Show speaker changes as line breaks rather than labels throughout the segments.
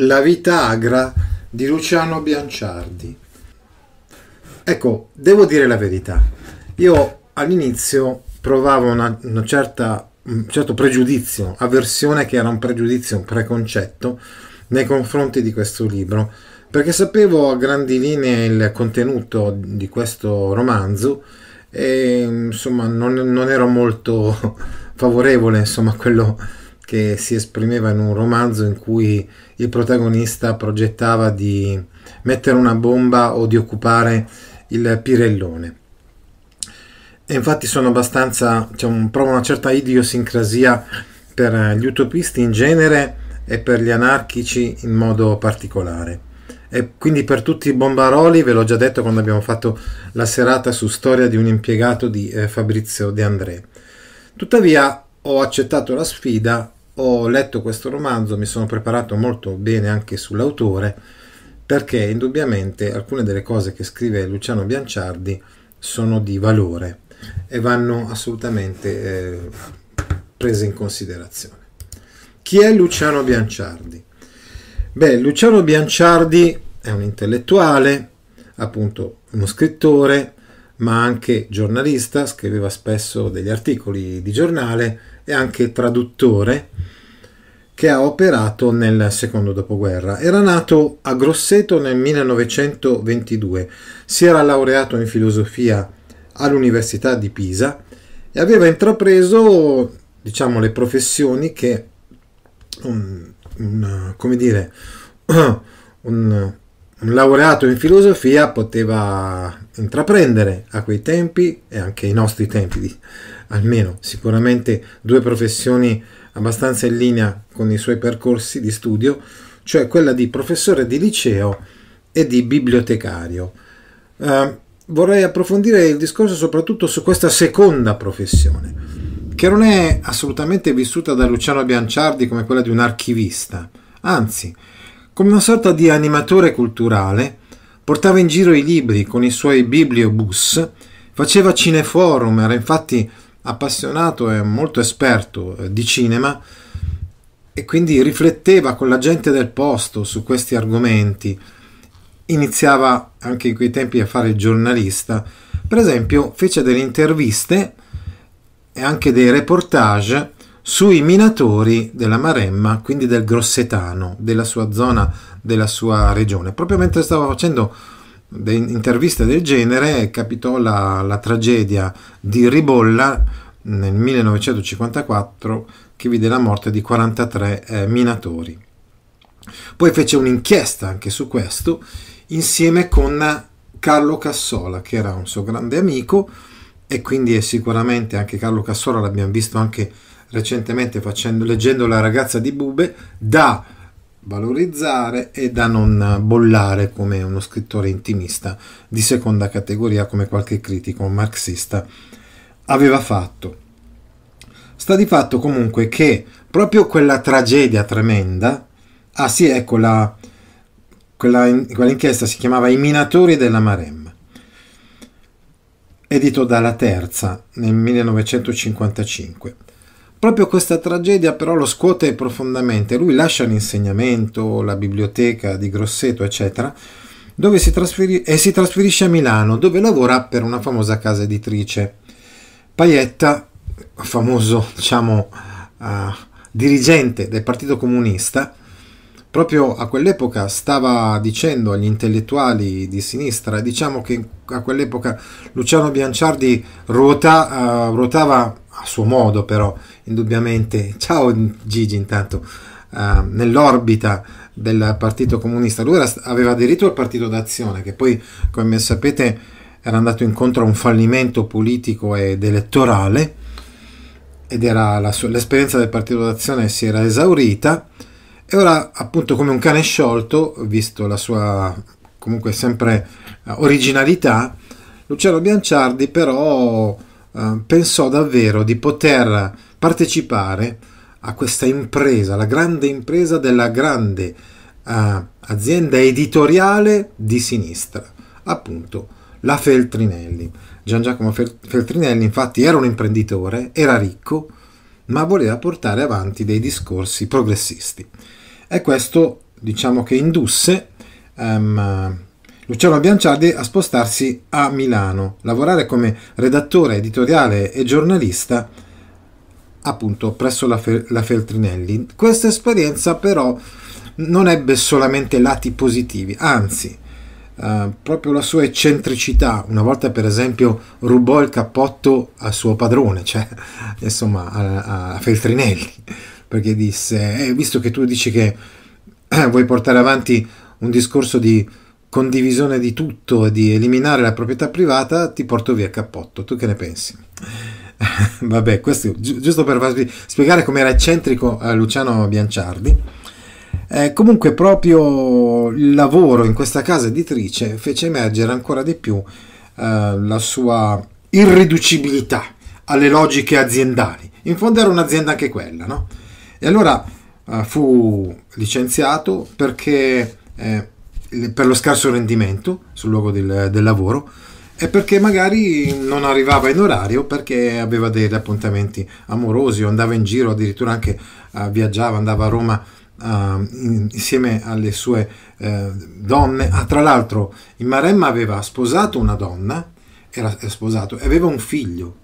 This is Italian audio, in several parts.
La vita agra di Luciano Bianciardi. Ecco, devo dire la verità. Io all'inizio provavo una, una certa, un certo pregiudizio, avversione che era un pregiudizio, un preconcetto nei confronti di questo libro, perché sapevo a grandi linee il contenuto di questo romanzo e insomma non, non ero molto favorevole insomma, a quello che si esprimeva in un romanzo in cui il protagonista progettava di mettere una bomba o di occupare il Pirellone. E infatti sono abbastanza, diciamo, provo una certa idiosincrasia per gli utopisti in genere e per gli anarchici in modo particolare. E quindi per tutti i bombaroli, ve l'ho già detto quando abbiamo fatto la serata su storia di un impiegato di eh, Fabrizio De André. Tuttavia ho accettato la sfida ho letto questo romanzo, mi sono preparato molto bene anche sull'autore, perché indubbiamente alcune delle cose che scrive Luciano Bianciardi sono di valore e vanno assolutamente eh, prese in considerazione. Chi è Luciano Bianciardi? Beh, Luciano Bianciardi è un intellettuale, appunto uno scrittore, ma anche giornalista, scriveva spesso degli articoli di giornale, e anche traduttore che ha operato nel secondo dopoguerra. Era nato a Grosseto nel 1922, si era laureato in filosofia all'Università di Pisa e aveva intrapreso diciamo, le professioni che un, un, come dire, un, un laureato in filosofia poteva intraprendere a quei tempi e anche ai nostri tempi almeno sicuramente due professioni abbastanza in linea con i suoi percorsi di studio, cioè quella di professore di liceo e di bibliotecario. Eh, vorrei approfondire il discorso soprattutto su questa seconda professione, che non è assolutamente vissuta da Luciano Bianciardi come quella di un archivista, anzi, come una sorta di animatore culturale, portava in giro i libri con i suoi bibliobus, faceva cineforum, era infatti appassionato e molto esperto eh, di cinema e quindi rifletteva con la gente del posto su questi argomenti. Iniziava anche in quei tempi a fare il giornalista. Per esempio, fece delle interviste e anche dei reportage sui minatori della Maremma, quindi del Grossetano, della sua zona, della sua regione. Proprio mentre stava facendo de interviste del genere capitò la, la tragedia di Ribolla nel 1954 che vide la morte di 43 eh, minatori. Poi fece un'inchiesta anche su questo insieme con Carlo Cassola che era un suo grande amico e quindi è sicuramente anche Carlo Cassola l'abbiamo visto anche recentemente facendo, leggendo La ragazza di Bube da valorizzare e da non bollare come uno scrittore intimista di seconda categoria come qualche critico marxista aveva fatto. Sta di fatto comunque che proprio quella tragedia tremenda, ah sì ecco la, quella, quella inchiesta si chiamava I minatori della Maremma, edito dalla Terza nel 1955 Proprio questa tragedia però lo scuote profondamente, lui lascia l'insegnamento, la biblioteca di Grosseto, eccetera, dove si trasferì- e si trasferisce a Milano, dove lavora per una famosa casa editrice. Paietta, famoso diciamo, uh, dirigente del Partito Comunista, proprio a quell'epoca stava dicendo agli intellettuali di sinistra, diciamo che a quell'epoca Luciano Bianciardi ruota, uh, ruotava a suo modo però indubbiamente, ciao Gigi intanto, uh, nell'orbita del Partito Comunista. Lui era, aveva aderito al Partito d'Azione, che poi, come sapete, era andato incontro a un fallimento politico ed elettorale, ed era sua, l'esperienza del Partito d'Azione si era esaurita, e ora, appunto, come un cane sciolto, visto la sua comunque sempre eh, originalità, Luciano Bianciardi però Ehm, pensò davvero di poter partecipare a questa impresa, la grande impresa della grande eh, azienda editoriale di sinistra, appunto la Feltrinelli. Gian Giacomo Feltrinelli infatti era un imprenditore, era ricco, ma voleva portare avanti dei discorsi progressisti. E questo diciamo che indusse um, Luciano Bianciardi a spostarsi a Milano, lavorare come redattore editoriale e giornalista appunto presso la, Fe la Feltrinelli. Questa esperienza però non ebbe solamente lati positivi, anzi eh, proprio la sua eccentricità, una volta per esempio rubò il cappotto al suo padrone, cioè insomma a, a Feltrinelli, perché disse, eh, visto che tu dici che eh, vuoi portare avanti un discorso di condivisione di tutto e di eliminare la proprietà privata, ti porto via cappotto. Tu che ne pensi? Vabbè, questo gi- giusto per farvi spiegare com'era eccentrico eh, Luciano Bianciardi. Eh, comunque proprio il lavoro in questa casa editrice fece emergere ancora di più eh, la sua irriducibilità alle logiche aziendali. In fondo era un'azienda anche quella, no? E allora eh, fu licenziato perché eh, per lo scarso rendimento sul luogo del, del lavoro e perché magari non arrivava in orario perché aveva degli appuntamenti amorosi o andava in giro addirittura anche uh, viaggiava andava a Roma uh, insieme alle sue uh, donne ah, tra l'altro il Maremma aveva sposato una donna era sposato e aveva un figlio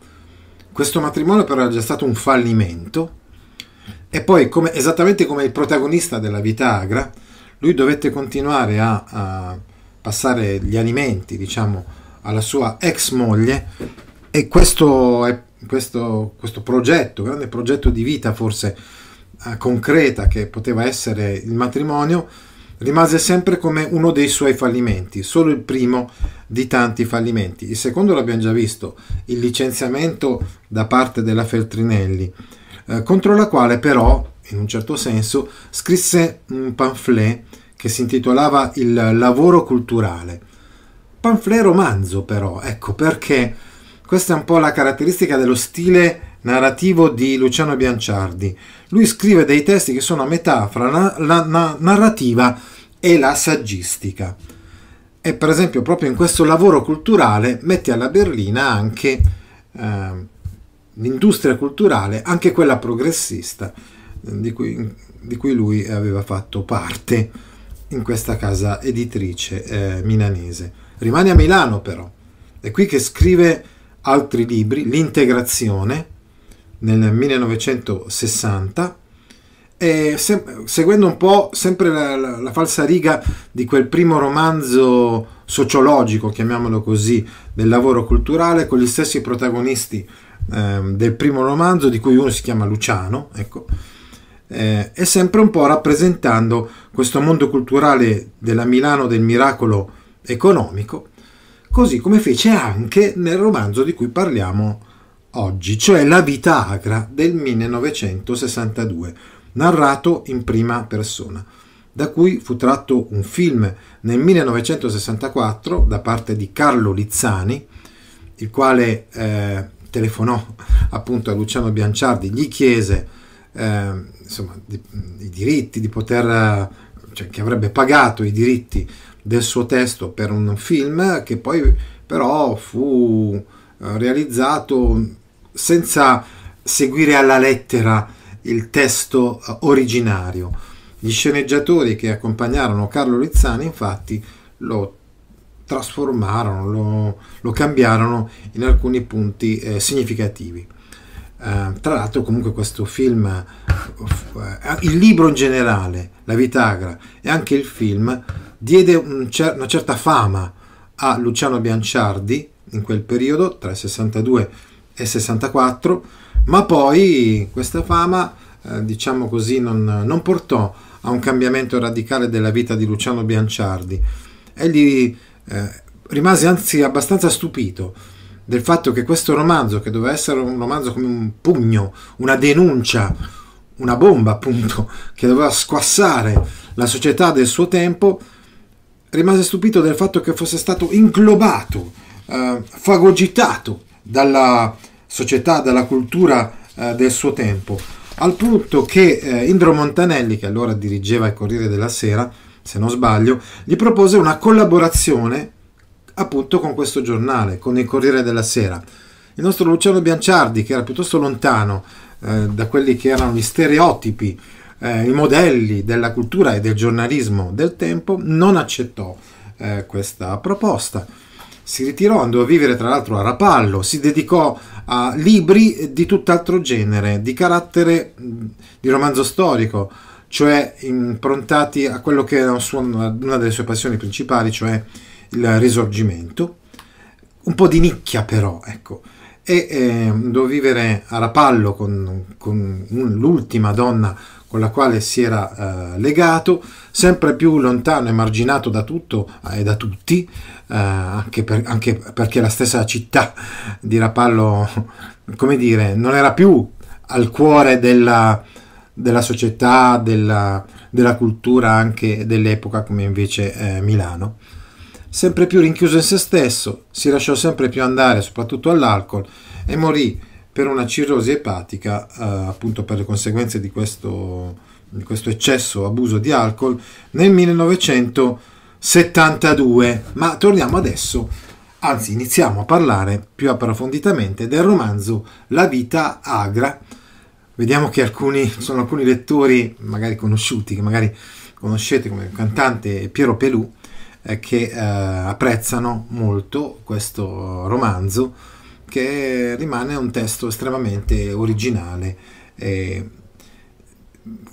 questo matrimonio però era già stato un fallimento e poi come, esattamente come il protagonista della vita agra lui dovette continuare a, a passare gli alimenti, diciamo, alla sua ex moglie e questo, è, questo, questo progetto, grande progetto di vita forse eh, concreta che poteva essere il matrimonio, rimase sempre come uno dei suoi fallimenti, solo il primo di tanti fallimenti. Il secondo l'abbiamo già visto, il licenziamento da parte della Feltrinelli, eh, contro la quale però in un certo senso, scrisse un pamphlet che si intitolava Il lavoro culturale. Pamphlet romanzo però, ecco perché questa è un po' la caratteristica dello stile narrativo di Luciano Bianciardi. Lui scrive dei testi che sono a metà fra la, la, la narrativa e la saggistica. E per esempio proprio in questo lavoro culturale mette alla berlina anche eh, l'industria culturale, anche quella progressista, di cui, di cui lui aveva fatto parte in questa casa editrice eh, milanese. Rimane a Milano però, è qui che scrive altri libri, L'integrazione nel 1960, e se, seguendo un po' sempre la, la, la, falsa riga di quel primo romanzo sociologico, chiamiamolo così, del lavoro culturale, con gli stessi protagonisti eh, del primo romanzo, di cui uno si chiama Luciano, ecco, eh, e sempre un po' rappresentando questo mondo culturale della Milano del miracolo economico, così come fece anche nel romanzo di cui parliamo oggi, cioè La vita agra del 1962, narrato in prima persona, da cui fu tratto un film nel 1964 da parte di Carlo Lizzani, il quale eh, telefonò appunto a Luciano Bianciardi, gli chiese eh, insomma, di, i diritti, di poter, cioè, che avrebbe pagato i diritti del suo testo per un film che poi però fu eh, realizzato senza seguire alla lettera il testo eh, originario. Gli sceneggiatori che accompagnarono Carlo Rizzani infatti lo trasformarono, lo, lo cambiarono in alcuni punti eh, significativi. Eh, tra l'altro comunque questo film, eh, il libro in generale, La Vitagra e anche il film diede un cer una certa fama a Luciano Bianciardi in quel periodo, tra il 62 e il 64, ma poi questa fama, uh, diciamo così, non, non, portò a un cambiamento radicale della vita di Luciano Bianciardi. Egli rimase anzi abbastanza stupito del fatto che questo romanzo, che doveva essere un romanzo come un pugno, una denuncia, una bomba appunto, che doveva squassare la società del suo tempo, rimase stupito del fatto che fosse stato inglobato, eh, fagogitato dalla società, dalla cultura eh, del suo tempo, al punto che eh, Indro Montanelli, che allora dirigeva il Corriere della Sera, se non sbaglio, gli propose una collaborazione appunto con questo giornale, con il Corriere della Sera. Il nostro Luciano Bianciardi, che era piuttosto lontano eh, da quelli che erano gli stereotipi, eh, i modelli della cultura e del giornalismo del tempo, non accettò eh, questa proposta. Si ritirò, andò a vivere tra l'altro a Rapallo, si dedicò a libri di tutt'altro genere, di carattere di romanzo storico, cioè improntati a quello che era una delle sue passioni principali, cioè il risorgimento, un po' di nicchia però, ecco, e eh, devo vivere a Rapallo con, con l'ultima donna con la quale si era eh, legato, sempre più lontano e marginato da tutto eh, e da tutti, eh, anche, per, anche, perché la stessa città di Rapallo, come dire, non era più al cuore della, della società, della, della, cultura anche dell'epoca come invece eh, Milano sempre più rinchiuso in se stesso, si lasciò sempre più andare, soprattutto all'alcol, e morì per una cirrosi epatica, eh, appunto per le conseguenze di questo, di questo eccesso, abuso di alcol, nel 1972. Ma torniamo adesso, anzi iniziamo a parlare più approfonditamente del romanzo La vita agra. Vediamo che alcuni, sono alcuni lettori magari conosciuti, che magari conoscete come il cantante Piero Pelù, eh, che eh, apprezzano molto questo romanzo che rimane un testo estremamente originale e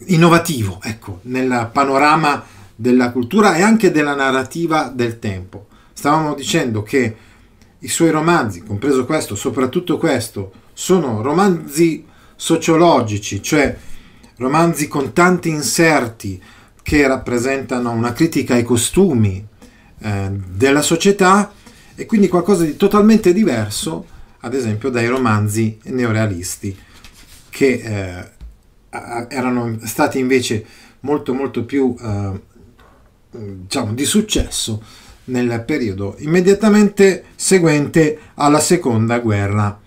innovativo, ecco, nel panorama della cultura e anche della narrativa del tempo. Stavamo dicendo che i suoi romanzi, compreso questo, soprattutto questo, sono romanzi sociologici, cioè romanzi con tanti inserti che rappresentano una critica ai costumi, eh, della società e quindi qualcosa di totalmente diverso, ad esempio, dai romanzi neorealisti che eh, erano stati invece molto molto più eh, diciamo di successo nel periodo immediatamente seguente alla seconda guerra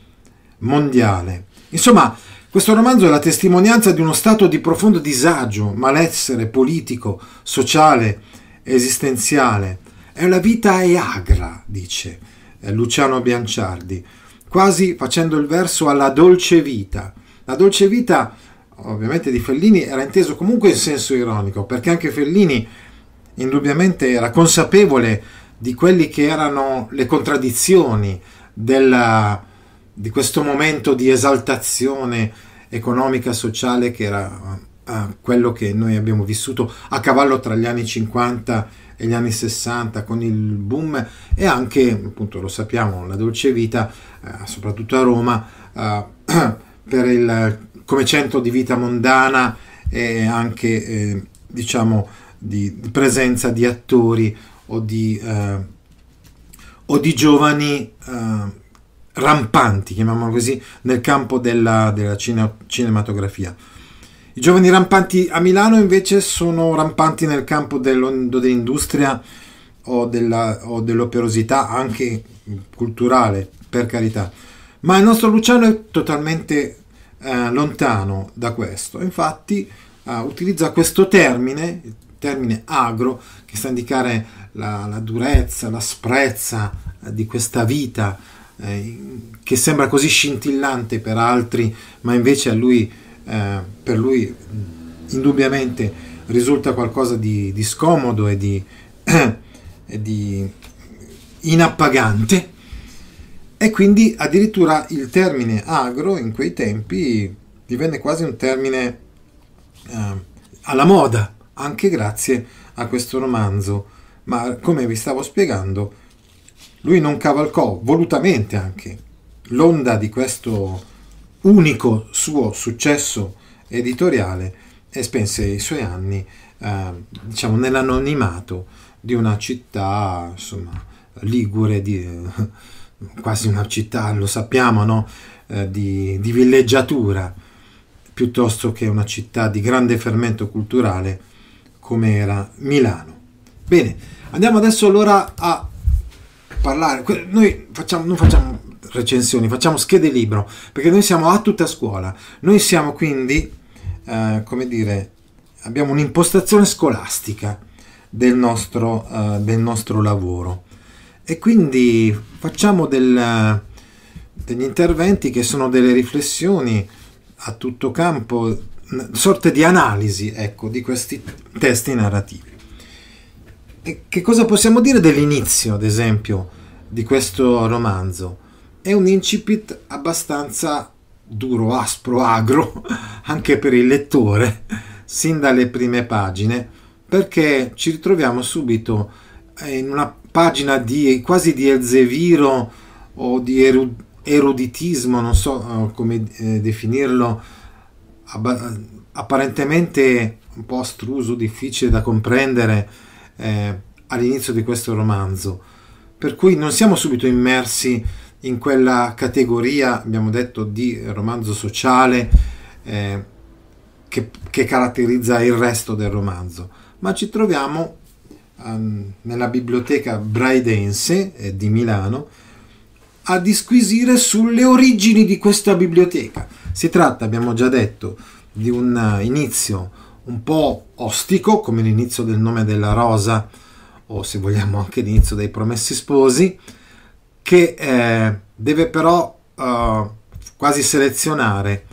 mondiale. Insomma, questo romanzo è la testimonianza di uno stato di profondo disagio, malessere politico, sociale, esistenziale, la vita è agra, dice eh, Luciano Bianciardi, quasi facendo il verso alla dolce vita. La dolce vita, ovviamente, di Fellini era inteso comunque in senso ironico, perché anche Fellini indubbiamente era consapevole di quelle che erano le contraddizioni della, di questo momento di esaltazione economica, sociale che era eh, quello che noi abbiamo vissuto a cavallo tra gli anni 50 e gli anni 60 con il boom e anche, appunto lo sappiamo, la dolce vita, eh, soprattutto a Roma, eh, il, come centro di vita mondana e anche eh, diciamo di, di, presenza di attori o di, eh, o di giovani eh, rampanti, chiamiamolo così, nel campo della, della cine, cinematografia. I giovani rampanti a Milano invece sono rampanti nel campo dell'industria o, della, o dell'operosità anche culturale, per carità. Ma il nostro Luciano è totalmente eh, lontano da questo. Infatti eh, utilizza questo termine, il termine agro, che sta a indicare la, la durezza, l'asprezza eh, di questa vita eh, che sembra così scintillante per altri, ma invece a lui eh, per lui mm, indubbiamente risulta qualcosa di, di scomodo e di, e di inappagante e quindi addirittura il termine agro in quei tempi divenne quasi un termine eh, alla moda, anche grazie a questo romanzo. Ma come vi stavo spiegando, lui non cavalcò volutamente anche l'onda di questo unico suo successo editoriale e spense i suoi anni eh, diciamo nell'anonimato di una città insomma ligure di, eh, quasi una città lo sappiamo no? eh, di, di, villeggiatura piuttosto che una città di grande fermento culturale come era Milano bene andiamo adesso allora a parlare noi facciamo, non facciamo recensioni, facciamo schede libro, perché noi siamo a tutta scuola, noi siamo quindi, eh, come dire, abbiamo un'impostazione scolastica del nostro, eh, del nostro lavoro e quindi facciamo del, degli interventi che sono delle riflessioni a tutto campo, sorte di analisi ecco, di questi testi narrativi. E che cosa possiamo dire dell'inizio, ad esempio, di questo romanzo? è un incipit abbastanza duro, aspro, agro, anche per il lettore, sin dalle prime pagine, perché ci ritroviamo subito eh, in una pagina di, quasi di elzeviro o di eruditismo, non so eh, come eh, definirlo, apparentemente un po' astruso, difficile da comprendere eh, all'inizio di questo romanzo. Per cui non siamo subito immersi in quella categoria, abbiamo detto, di romanzo sociale eh, che, che, caratterizza il resto del romanzo, ma ci troviamo um, nella biblioteca braidense eh, di Milano a disquisire sulle origini di questa biblioteca. Si tratta, abbiamo già detto, di un eh, inizio un po' ostico, come l'inizio del nome della rosa, o se vogliamo anche l'inizio dei promessi sposi, che eh, deve però eh, quasi selezionare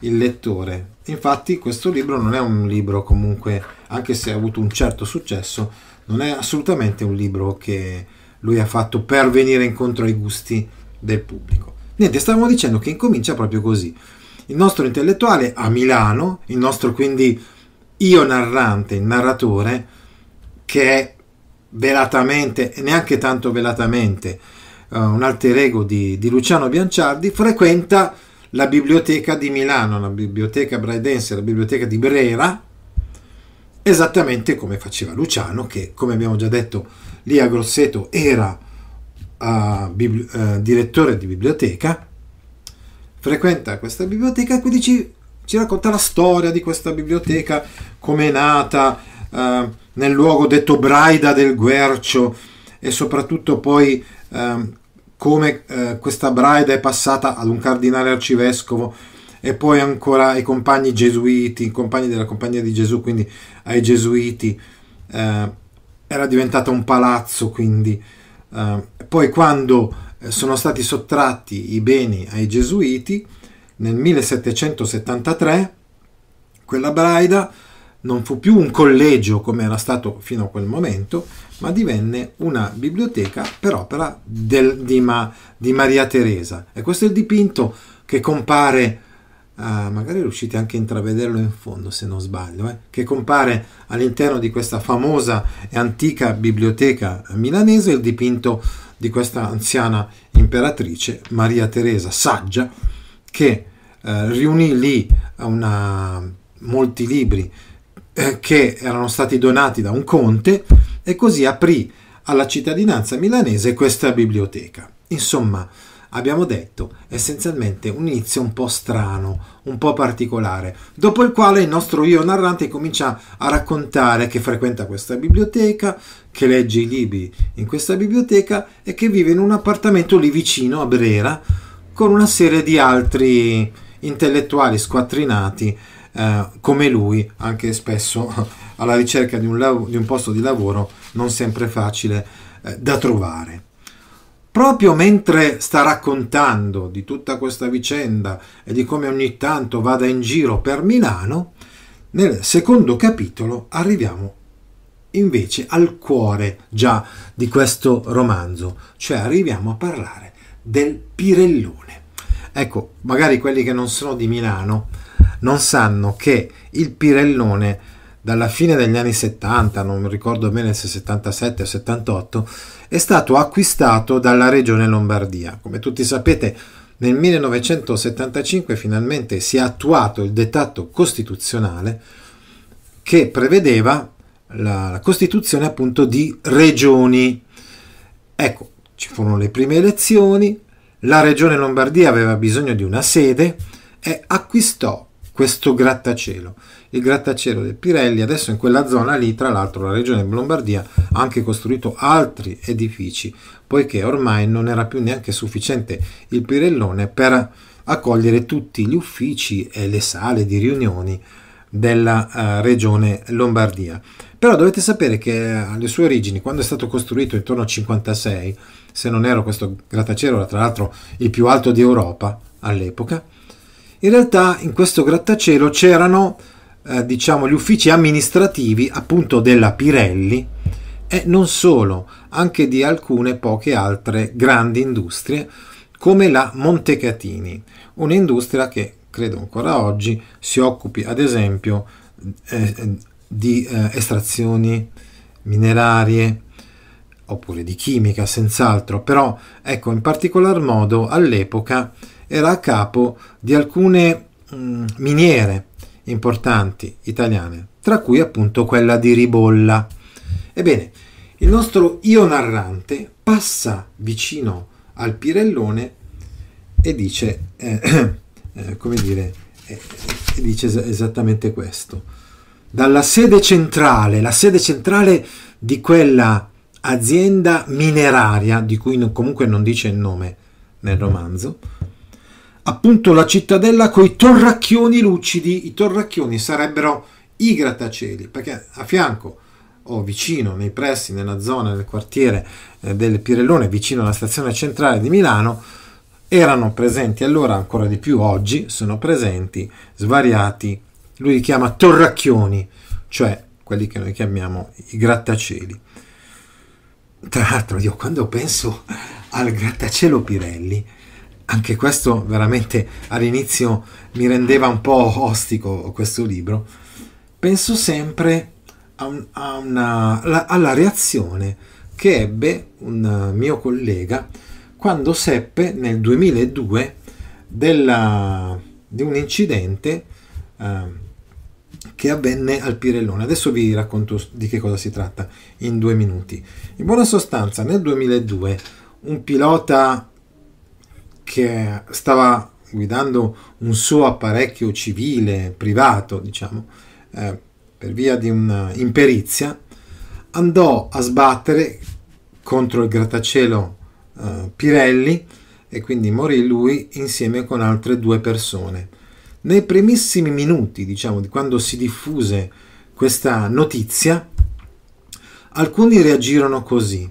il lettore. Infatti questo libro non è un libro comunque, anche se ha avuto un certo successo, non è assolutamente un libro che lui ha fatto per venire incontro ai gusti del pubblico. Niente, stavamo dicendo che incomincia proprio così. Il nostro intellettuale a Milano, il nostro quindi io narrante, il narratore, che è velatamente, neanche tanto velatamente, eh, un alter ego di, di, Luciano Bianciardi, frequenta la biblioteca di Milano, la biblioteca braidense, la biblioteca di Brera, esattamente come faceva Luciano, che come abbiamo già detto lì a Grosseto era uh, bibli- uh, direttore di biblioteca, frequenta questa biblioteca e quindi ci, ci racconta la storia di questa biblioteca, come è nata, nel luogo detto Braida del Guercio e soprattutto poi ehm, come eh, questa Bride è passata ad un cardinale arcivescovo e poi ancora ai compagni gesuiti, i compagni della compagnia di Gesù, quindi ai gesuiti, eh, era diventata un palazzo, quindi eh, poi quando eh, sono stati sottratti i beni ai gesuiti, nel 1773 quella Braida non fu più un collegio come era stato fino a quel momento, ma divenne una biblioteca per opera del, di, ma, di, Maria Teresa. E questo è il dipinto che compare, uh, magari riuscite anche a intravederlo in fondo se non sbaglio, eh, che compare all'interno di questa famosa e antica biblioteca milanese, il dipinto di questa anziana imperatrice Maria Teresa, saggia, che eh, riunì lì una, molti libri eh, che erano stati donati da un conte e così aprì alla cittadinanza milanese questa biblioteca. Insomma, abbiamo detto, essenzialmente un inizio un po' strano, un po' particolare, dopo il quale il nostro io narrante comincia a raccontare che frequenta questa biblioteca, che legge i libri in questa biblioteca e che vive in un appartamento lì vicino a Brera con una serie di altri intellettuali squattrinati eh, come lui, anche spesso alla ricerca di un, lav- di un posto di lavoro non sempre facile eh, da trovare. Proprio mentre sta raccontando di tutta questa vicenda e di come ogni tanto vada in giro per Milano, nel secondo capitolo arriviamo invece al cuore già di questo romanzo, cioè arriviamo a parlare del Pirellone. Ecco, magari quelli che non sono di Milano non sanno che il Pirellone dalla fine degli anni 70, non ricordo bene se 77 o 78, è stato acquistato dalla regione Lombardia. Come tutti sapete, nel 1975 finalmente si è attuato il dettato costituzionale che prevedeva la, la costituzione appunto di regioni. Ecco, ci furono le prime elezioni, la regione Lombardia aveva bisogno di una sede e acquistò questo grattacielo. Il grattacielo del Pirelli, adesso in quella zona lì, tra l'altro la regione Lombardia ha anche costruito altri edifici, poiché ormai non era più neanche sufficiente il Pirellone per accogliere tutti gli uffici e le sale di riunioni della eh, regione Lombardia. Però dovete sapere che eh, alle sue origini, quando è stato costruito intorno al 1956, se non ero questo grattacielo era tra l'altro il più alto d'Europa all'epoca, in realtà in questo grattacielo c'erano eh, diciamo, gli uffici amministrativi appunto della Pirelli e non solo, anche di alcune poche altre grandi industrie come la Montecatini, un'industria che credo ancora oggi si occupi ad esempio eh, di eh, estrazioni minerarie oppure di chimica senz'altro, però ecco in particolar modo all'epoca era a capo di alcune mh, mm, miniere importanti italiane, tra cui appunto quella di Ribolla. Ebbene, il nostro io narrante passa vicino al Pirellone e dice, eh, eh, come dire, eh, dice es- esattamente questo. Dalla sede centrale, la sede centrale di quella azienda mineraria, di cui comunque non dice il nome nel romanzo, appunto la cittadella con i torracchioni lucidi. I torracchioni sarebbero i grattacieli, perché a fianco o vicino, nei pressi, nella zona del quartiere eh, del Pirellone, vicino alla stazione centrale di Milano, erano presenti allora, ancora di più oggi, sono presenti svariati, lui li chiama torracchioni, cioè quelli che noi chiamiamo i grattacieli. Tra l'altro io quando penso al grattacielo Pirelli, anche questo veramente all'inizio mi rendeva un po' ostico questo libro, penso sempre a un, a una, alla reazione che ebbe un mio collega quando seppe nel 2002 della, di un incidente eh, che avvenne al Pirellone. Adesso vi racconto di che cosa si tratta in due minuti. In buona sostanza, nel 2002 un pilota che stava guidando un suo apparecchio civile, privato, diciamo, eh, per via di un'imperizia, andò a sbattere contro il grattacielo eh, Pirelli e quindi morì lui insieme con altre due persone. Nei primissimi minuti, diciamo, di quando si diffuse questa notizia, alcuni reagirono così.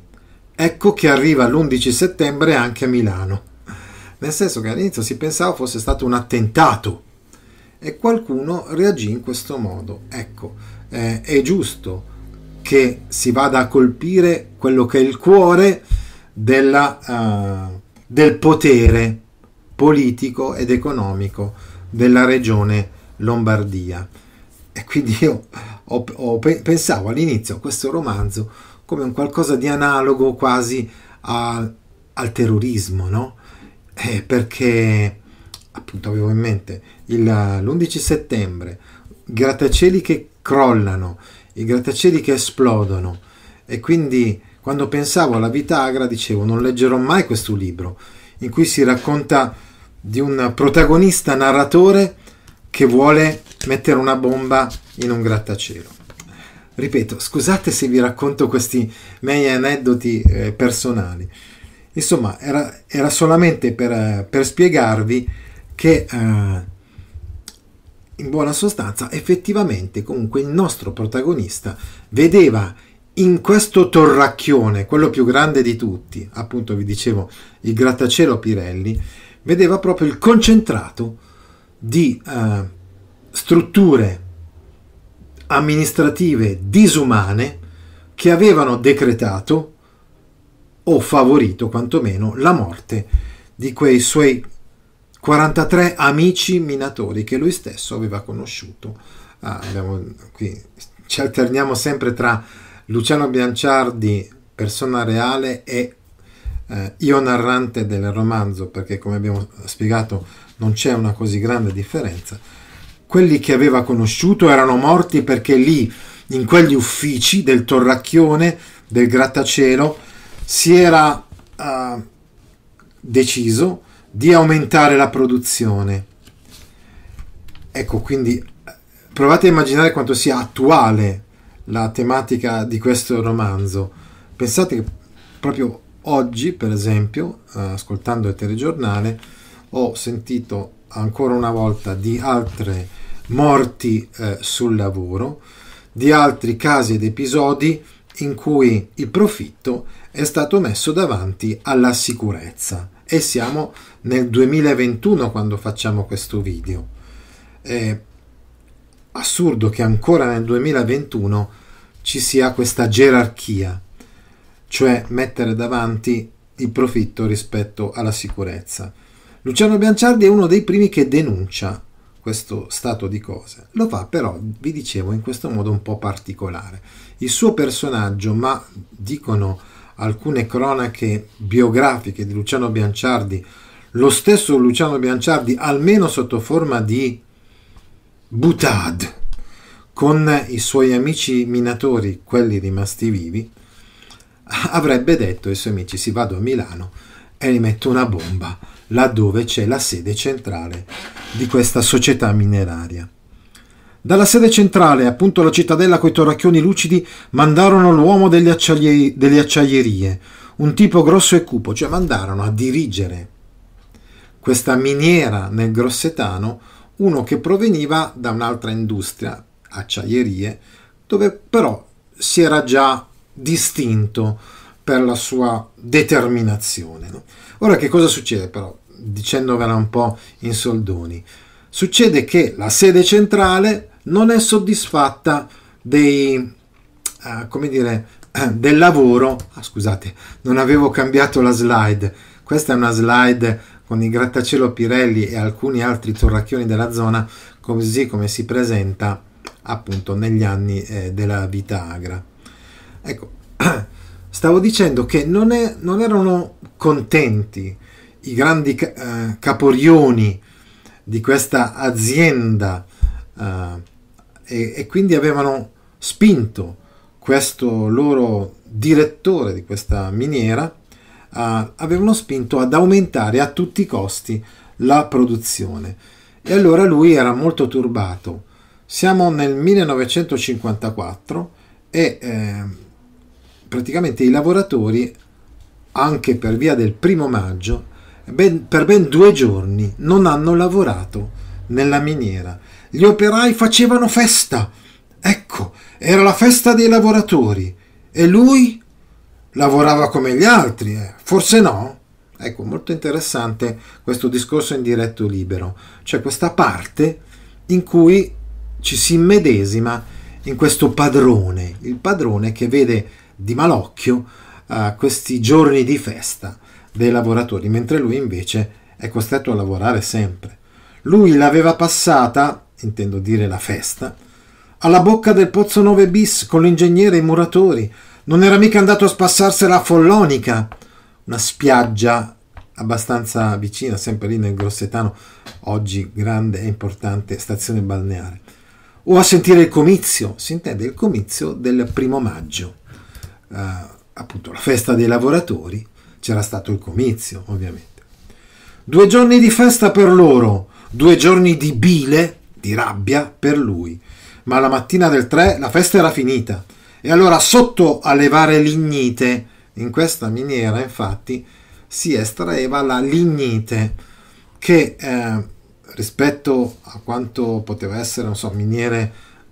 Ecco che arriva l'11 settembre anche a Milano nel senso che all'inizio si pensava fosse stato un attentato e qualcuno reagì in questo modo. Ecco, eh, è giusto che si vada a colpire quello che è il cuore della, uh, del potere politico ed economico della regione Lombardia. E quindi io ho, ho, pensavo all'inizio a questo romanzo come un qualcosa di analogo quasi a, al terrorismo, no? eh, perché appunto avevo in mente l'11 settembre, grattacieli che crollano, i grattacieli che esplodono e quindi quando pensavo alla vita agra dicevo non leggerò mai questo libro in cui si racconta di un protagonista narratore che vuole mettere una bomba in un grattacielo. Ripeto, scusate se vi racconto questi miei aneddoti eh, personali. Insomma, era, era solamente per, per, spiegarvi che eh, in buona sostanza effettivamente comunque il nostro protagonista vedeva in questo torracchione, quello più grande di tutti, appunto vi dicevo il grattacielo Pirelli, vedeva proprio il concentrato di eh, strutture amministrative disumane che avevano decretato o favorito quantomeno la morte di quei suoi 43 amici minatori che lui stesso aveva conosciuto. Ah, abbiamo, qui, ci alterniamo sempre tra Luciano Bianciardi, persona reale, e eh, io narrante del romanzo, perché come abbiamo spiegato non c'è una così grande differenza. Quelli che aveva conosciuto erano morti perché lì, in quegli uffici del Torracchione, del Grattacielo, si era uh, deciso di aumentare la produzione. Ecco, quindi provate a immaginare quanto sia attuale la tematica di questo romanzo. Pensate che proprio oggi, per esempio, eh, ascoltando il telegiornale, ho sentito ancora una volta di altre morti eh, sul lavoro, di altri casi ed episodi in cui il profitto è stato messo davanti alla sicurezza e siamo nel 2021 quando facciamo questo video. È assurdo che ancora nel 2021 ci sia questa gerarchia, cioè mettere davanti il profitto rispetto alla sicurezza. Luciano Bianciardi è uno dei primi che denuncia questo stato di cose. Lo fa però, vi dicevo, in questo modo un po' particolare. Il suo personaggio, ma dicono alcune cronache biografiche di Luciano Bianciardi, lo stesso Luciano Bianciardi, almeno sotto forma di butad, con i suoi amici minatori, quelli rimasti vivi, avrebbe detto ai suoi amici si vado a Milano e gli metto una bomba laddove c'è la sede centrale di questa società mineraria. Dalla sede centrale, appunto la cittadella coi toracchioni lucidi, mandarono l'uomo delle, acciaie, delle acciaierie, un tipo grosso e cupo, cioè mandarono a dirigere questa miniera nel Grossetano uno che proveniva da un'altra industria, acciaierie, dove però si era già distinto per la sua determinazione. Ora che cosa succede però? dicendovela un po' in soldoni. Succede che la sede centrale non è soddisfatta dei, eh, come dire, del lavoro. Ah, scusate, non avevo cambiato la slide. Questa è una slide con il grattacielo Pirelli e alcuni altri torracchioni della zona, così come si presenta appunto negli anni eh, della vita agra. Ecco, stavo dicendo che non, è, non erano contenti i grandi eh, caporioni di questa azienda eh, e, e, quindi avevano spinto questo loro direttore di questa miniera eh, avevano spinto ad aumentare a tutti i costi la produzione e allora lui era molto turbato siamo nel 1954 e eh, praticamente i lavoratori anche per via del primo maggio ben, per ben due giorni non hanno lavorato nella miniera. Gli operai facevano festa. Ecco, era la festa dei lavoratori. E lui lavorava come gli altri, eh. forse no? Ecco, molto interessante questo discorso in diretto libero, cioè questa parte in cui ci si immedesima in questo padrone, il padrone che vede di malocchio uh, questi giorni di festa dei lavoratori, mentre lui invece è costretto a lavorare sempre. Lui l'aveva passata, intendo dire la festa, alla bocca del pozzo 9 bis con l'ingegnere e i muratori. Non era mica andato a spassarsela a Follonica, una spiaggia abbastanza vicina, sempre lì nel Grossetano, oggi grande e importante stazione balneare. O a sentire il comizio, si intende il comizio del primo maggio, eh, appunto la festa dei lavoratori, c'era stato il comizio, ovviamente. Due giorni di festa per loro, due giorni di bile, di rabbia per lui. Ma la mattina del 3 la festa era finita. E allora sotto alle varie lignite, in questa miniera infatti, si estraeva la lignite che eh, rispetto a quanto poteva essere, non so, miniere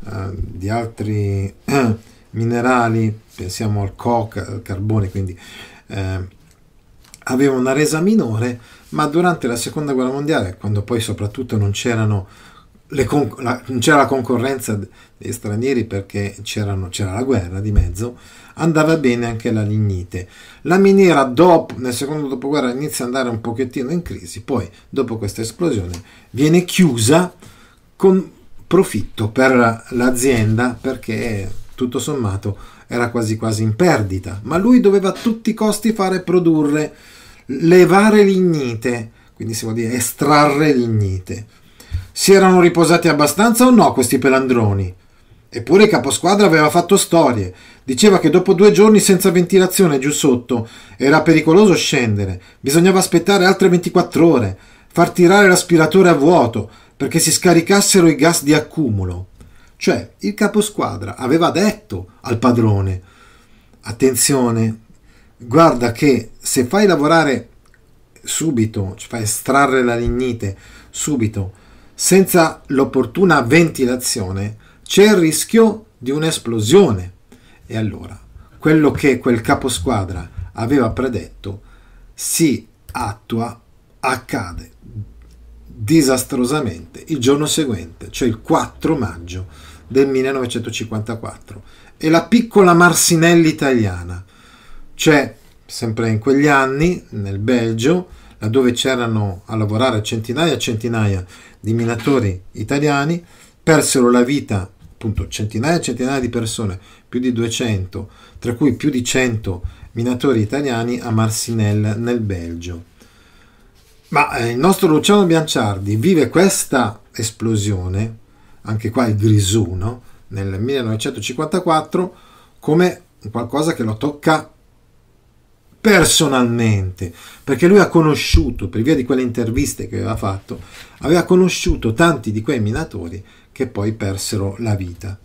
eh, di altri eh, minerali, pensiamo al coca, al carbone, quindi eh, aveva una resa minore, ma durante la seconda guerra mondiale, quando poi soprattutto non, con- la, non c'era la concorrenza degli stranieri perché c'era la guerra di mezzo, andava bene anche la lignite. La miniera dopo, nel secondo dopoguerra inizia ad andare un pochettino in crisi, poi dopo questa esplosione viene chiusa con profitto per l'azienda perché tutto sommato era quasi quasi in perdita, ma lui doveva a tutti i costi fare produrre levare lignite, quindi si vuol dire estrarre lignite. Si erano riposati abbastanza o no questi pelandroni? Eppure il caposquadra aveva fatto storie. Diceva che dopo due giorni senza ventilazione giù sotto era pericoloso scendere. Bisognava aspettare altre 24 ore, far tirare l'aspiratore a vuoto perché si scaricassero i gas di accumulo. Cioè, il caposquadra aveva detto al padrone: Attenzione, guarda che se fai lavorare subito, cioè fai estrarre la lignite subito, senza l'opportuna ventilazione, c'è il rischio di un'esplosione. E allora, quello che quel caposquadra aveva predetto si attua, accade disastrosamente il giorno seguente, cioè il 4 maggio del 1954. E la piccola Marsinelli italiana, c'è sempre in quegli anni nel Belgio, laddove c'erano a lavorare centinaia e centinaia di minatori italiani, persero la vita appunto centinaia e centinaia di persone, più di 200, tra cui più di 100 minatori italiani a Marsinelle nel Belgio. Ma eh, il nostro Luciano Bianciardi vive questa esplosione, anche qua il grisuno, nel 1954 come qualcosa che lo tocca personalmente, perché lui ha conosciuto, per via di quelle interviste che aveva fatto, aveva conosciuto tanti di quei minatori che poi persero la vita.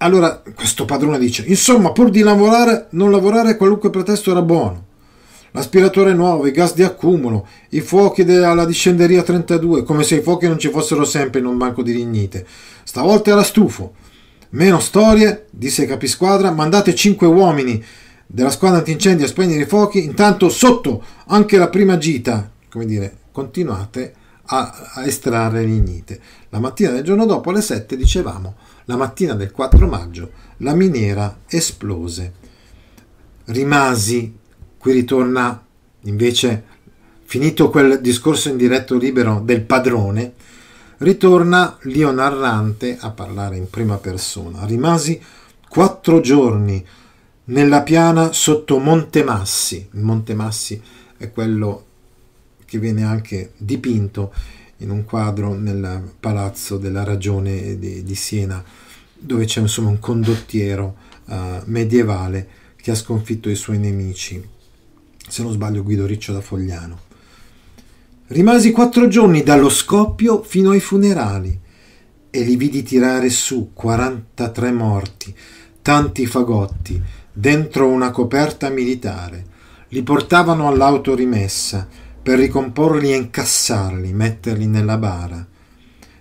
Allora questo padrone dice, insomma, pur di lavorare, non lavorare qualunque pretesto era buono. L'aspiratore nuovo, i gas di accumulo, i fuochi della discenderia 32, come se i fuochi non ci fossero sempre in un banco di lignite. Stavolta era stufo. Meno storie, disse il capisquadra, mandate cinque uomini della squadra antincendio a spegnere i fuochi, intanto sotto anche la prima gita, come dire, continuate a, a estrarre lignite. La mattina del giorno dopo, alle 7, dicevamo, la mattina del 4 maggio, la miniera esplose. Rimasi, qui ritorna invece, finito quel discorso in diretto libero del padrone, ritorna Lio Narrante a parlare in prima persona. Rimasi quattro giorni nella piana sotto Monte Massi. Monte Massi è quello che viene anche dipinto in un quadro nel palazzo della ragione di, di Siena, dove c'è insomma un condottiero uh, medievale che ha sconfitto i suoi nemici. Se non sbaglio, Guido Riccio da Fogliano. Rimasi quattro giorni dallo scoppio fino ai funerali e li vidi tirare su 43 morti, tanti fagotti, dentro una coperta militare. Li portavano all'autorimessa per ricomporli e incassarli, metterli nella bara,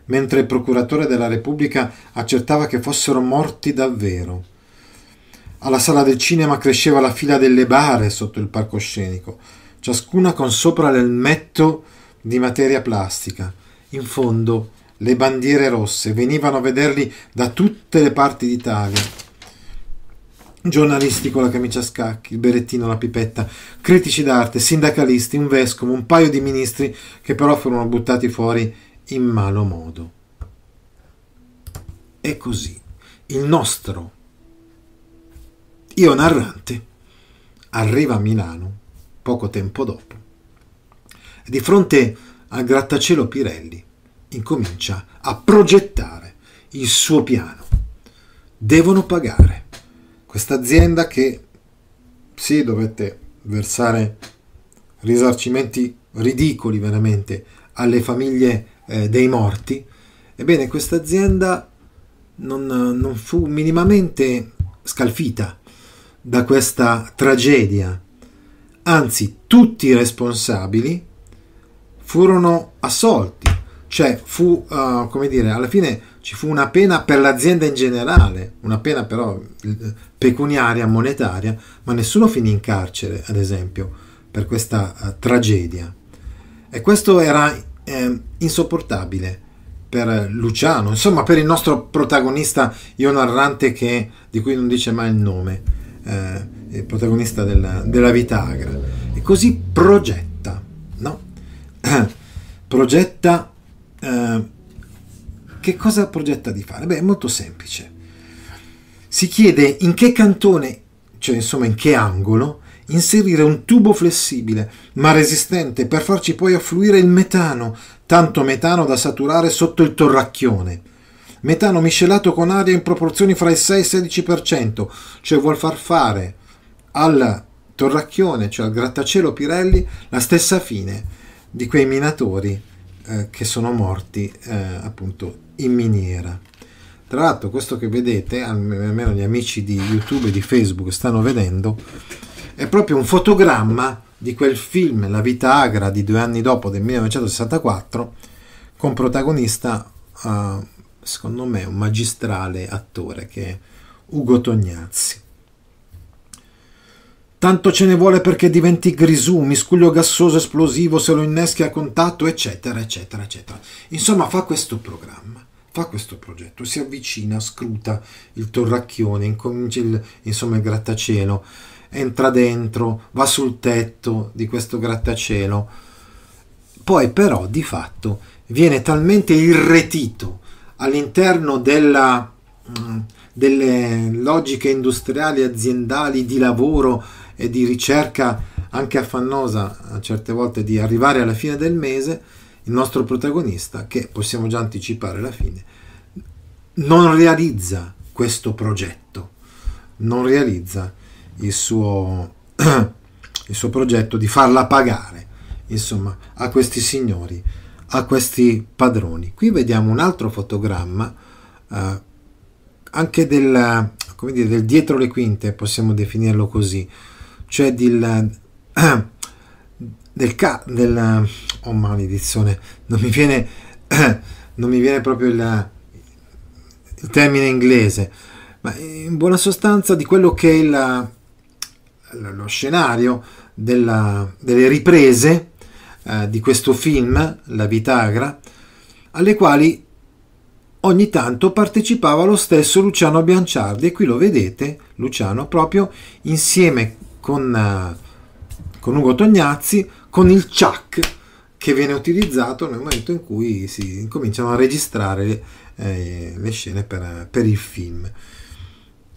mentre il procuratore della Repubblica accertava che fossero morti davvero. Alla sala del cinema cresceva la fila delle bare sotto il palcoscenico, ciascuna con sopra l'elmetto di materia plastica. In fondo le bandiere rosse venivano a vederli da tutte le parti d'Italia giornalisti con la camicia a scacchi, il berettino, la pipetta, critici d'arte, sindacalisti, un vescovo, un paio di ministri che però furono buttati fuori in malo modo. E così il nostro io narrante arriva a Milano poco tempo dopo. e Di fronte al grattacielo Pirelli incomincia a progettare il suo piano. Devono pagare questa azienda che si sì, dovette versare risarcimenti ridicoli veramente alle famiglie eh, dei morti, ebbene questa azienda non, non fu minimamente scalfita da questa tragedia, anzi tutti i responsabili furono assolti, cioè fu, uh, come dire, alla fine ci fu una pena per l'azienda in generale, una pena però eh, pecuniaria, monetaria, ma nessuno finì in carcere, ad esempio, per questa uh, tragedia. E questo era eh, insopportabile per Luciano, insomma per il nostro protagonista io narrante che, di cui non dice mai il nome, eh, il protagonista della, della vita agra. E così progetta, no? progetta... Eh, che cosa progetta di fare? Beh, è molto semplice. Si chiede in che cantone, cioè insomma in che angolo, inserire un tubo flessibile ma resistente per farci poi affluire il metano, tanto metano da saturare sotto il torracchione. Metano miscelato con aria in proporzioni fra il 6 e il 16%, cioè vuol far fare al torracchione, cioè al grattacielo Pirelli, la stessa fine di quei minatori eh, che sono morti eh, appunto in miniera. Tra l'altro questo che vedete, almeno gli amici di YouTube e di Facebook stanno vedendo, è proprio un fotogramma di quel film La vita agra di due anni dopo del 1964 con protagonista, uh, secondo me, un magistrale attore che è Ugo Tognazzi. Tanto ce ne vuole perché diventi grisù, miscuglio gassoso esplosivo se lo inneschi a contatto, eccetera, eccetera, eccetera. Insomma, fa questo programma a questo progetto, si avvicina, scruta il torracchione, incomincia il, insomma, il grattacielo, entra dentro, va sul tetto di questo grattacielo, poi però di fatto viene talmente irretito all'interno della, mm, delle logiche industriali, aziendali, di lavoro e di ricerca anche affannosa a certe volte di arrivare alla fine del mese, il nostro protagonista, che possiamo già anticipare la fine, non realizza questo progetto, non realizza il suo, il suo progetto di farla pagare, insomma, a questi signori, a questi padroni. Qui vediamo un altro fotogramma, eh, anche del, come dire, del, dietro le quinte, possiamo definirlo così, cioè del, del ca del oh maledizione non mi viene non mi viene proprio il, il, termine inglese ma in buona sostanza di quello che è il, lo scenario della, delle riprese eh, di questo film La Vitagra alle quali ogni tanto partecipava lo stesso Luciano Bianciardi e qui lo vedete Luciano proprio insieme con, eh, con Ugo Tognazzi con il chuck che viene utilizzato nel momento in cui si cominciano a registrare eh, le scene per, per, il film.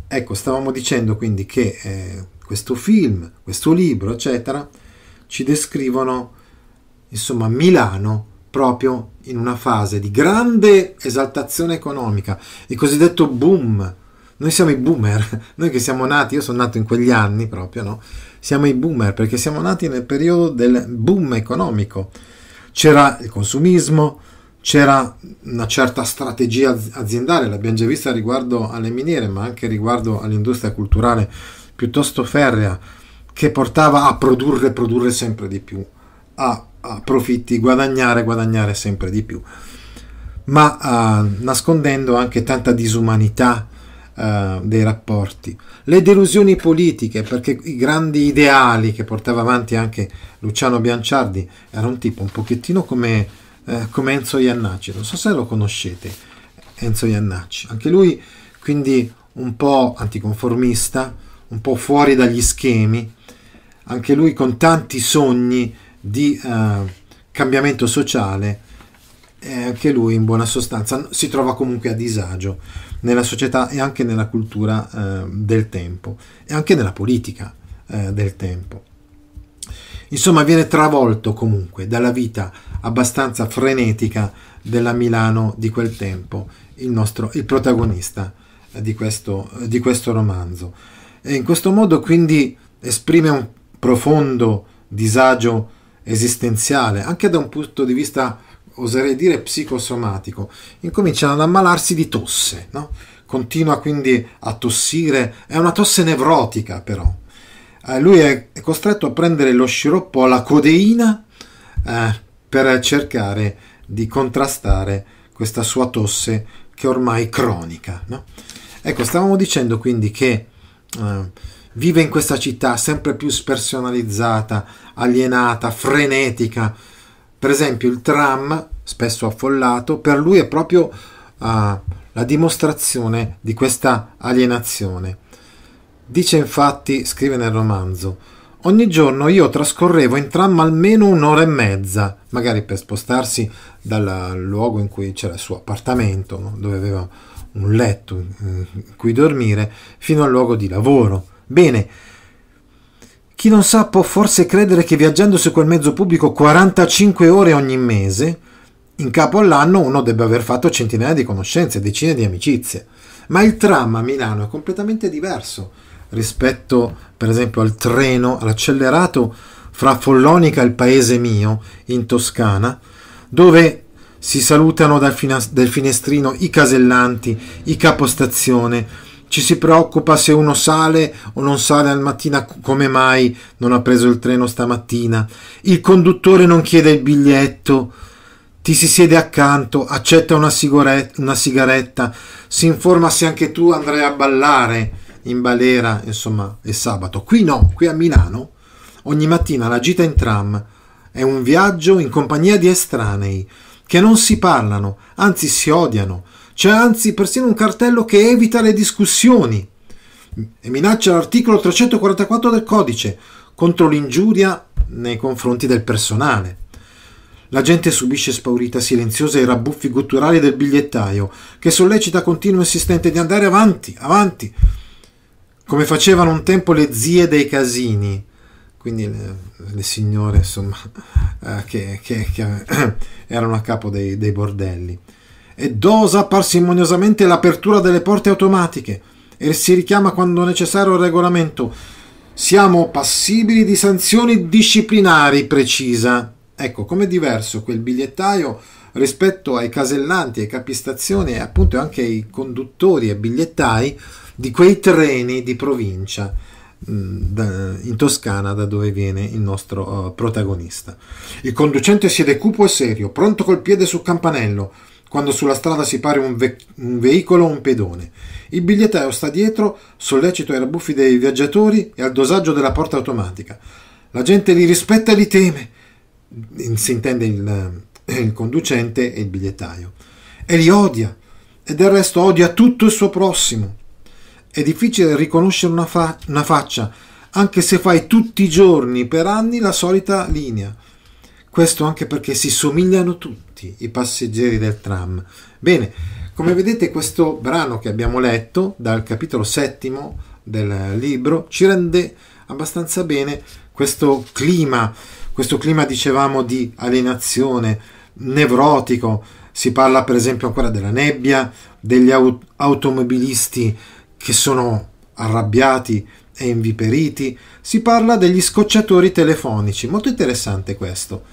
Ecco, stavamo dicendo quindi che eh, questo film, questo libro, eccetera, ci descrivono insomma Milano proprio in una fase di grande esaltazione economica, il cosiddetto boom. Noi siamo i boomer, noi che siamo nati, io sono nato in quegli anni proprio, no? siamo i boomer perché siamo nati nel periodo del boom economico. C'era il consumismo, c'era una certa strategia aziendale, l'abbiamo già vista riguardo alle miniere, ma anche riguardo all'industria culturale piuttosto ferrea, che portava a produrre, produrre sempre di più, a, a profitti, guadagnare, guadagnare sempre di più, ma uh, nascondendo anche tanta disumanità eh, dei rapporti, le delusioni politiche, perché i grandi ideali che portava avanti anche Luciano Bianciardi era un tipo un pochettino come, eh, come Enzo Iannacci, non so se lo conoscete, Enzo Iannacci, anche lui quindi un po' anticonformista, un po' fuori dagli schemi, anche lui con tanti sogni di uh, cambiamento sociale, eh, anche lui in buona sostanza si trova comunque a disagio nella società e anche nella cultura eh, del tempo e anche nella politica eh, del tempo. Insomma, viene travolto comunque dalla vita abbastanza frenetica della Milano di quel tempo, il, nostro, il protagonista di questo, di questo romanzo. E in questo modo quindi esprime un profondo disagio esistenziale, anche da un punto di vista oserei dire psicosomatico, incominciano ad ammalarsi di tosse, no? continua quindi a tossire, è una tosse nevrotica però. Eh, lui è, è, costretto a prendere lo sciroppo alla codeina eh, per cercare di contrastare questa sua tosse che ormai è cronica. No? Ecco, stavamo dicendo quindi che eh, vive in questa città sempre più spersonalizzata, alienata, frenetica, per esempio il tram, spesso affollato, per lui è proprio uh, la dimostrazione di questa alienazione. Dice infatti, scrive nel romanzo, ogni giorno io trascorrevo in tram almeno un'ora e mezza, magari per spostarsi dal luogo in cui c'era il suo appartamento, no? dove aveva un letto in cui dormire, fino al luogo di lavoro. Bene, chi non sa può forse credere che viaggiando su quel mezzo pubblico 45 ore ogni mese, in capo all'anno uno debba aver fatto centinaia di conoscenze, decine di amicizie. Ma il tram a Milano è completamente diverso rispetto, per esempio, al treno, all'accelerato fra Follonica e il paese mio, in Toscana, dove si salutano dal, finestrino i casellanti, i capostazione, ci si preoccupa se uno sale o non sale al mattino, come mai non ha preso il treno stamattina. Il conduttore non chiede il biglietto, ti si siede accanto, accetta una, una sigaretta, si informa se anche tu andrai a ballare in balera, insomma, è sabato. Qui no, qui a Milano, ogni mattina la gita in tram è un viaggio in compagnia di estranei che non si parlano, anzi si odiano, c'è anzi persino un cartello che evita le discussioni e minaccia l'articolo 344 del codice contro l'ingiuria nei confronti del personale. La gente subisce spaurita, silenziosa, i rabbuffi gutturali del bigliettaio, che sollecita continuo insistente di andare avanti, avanti, come facevano un tempo le zie dei casini, quindi le, le signore, insomma, eh, che, che, che, erano a capo dei, dei bordelli e dosa parsimoniosamente l'apertura delle porte automatiche e si richiama quando necessario il regolamento. Siamo passibili di sanzioni disciplinari, precisa. Ecco, com'è diverso quel bigliettaio rispetto ai casellanti, ai capistazioni e appunto anche ai conduttori e bigliettai di quei treni di provincia mm, in Toscana da dove viene il nostro eh, protagonista. Il conducente siede cupo e serio, pronto col piede sul campanello, quando sulla strada si pare un, ve- un veicolo o un pedone. Il bigliettaio sta dietro, sollecito ai rabbuffi dei viaggiatori e al dosaggio della porta automatica. La gente li rispetta e li teme, si intende il, eh, il conducente e il bigliettaio, e li odia, e del resto odia tutto il suo prossimo. È difficile riconoscere una, fa- una faccia, anche se fai tutti i giorni per anni la solita linea. Questo anche perché si somigliano tutti tutti i passeggeri del tram. Bene, come vedete questo brano che abbiamo letto dal capitolo settimo del libro ci rende abbastanza bene questo clima, questo clima dicevamo di alienazione, nevrotico, si parla per esempio ancora della nebbia, degli aut- automobilisti che sono arrabbiati e inviperiti, si parla degli scocciatori telefonici, molto interessante questo